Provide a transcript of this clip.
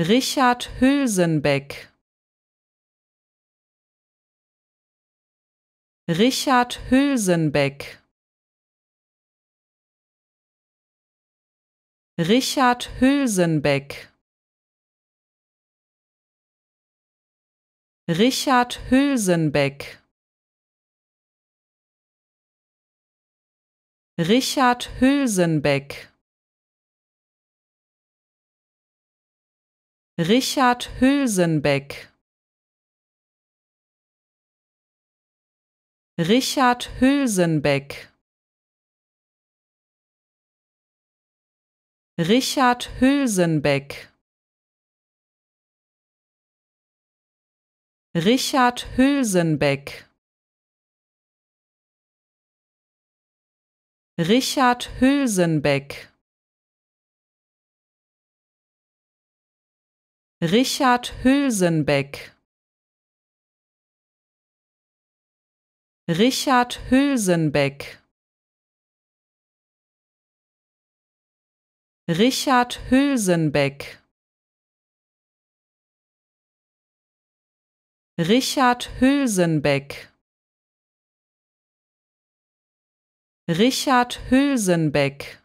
Richard Hülsenbeck Richard Hülsenbeck Richard Hülsenbeck Richard Hülsenbeck Richard Hülsenbeck Richard Hülsenbeck Richard Hülsenbeck Richard Hülsenbeck Richard Hülsenbeck Richard Hülsenbeck Richard Hülsenbeck Richard Hülsenbeck Richard Hülsenbeck Richard Hülsenbeck Richard Hülsenbeck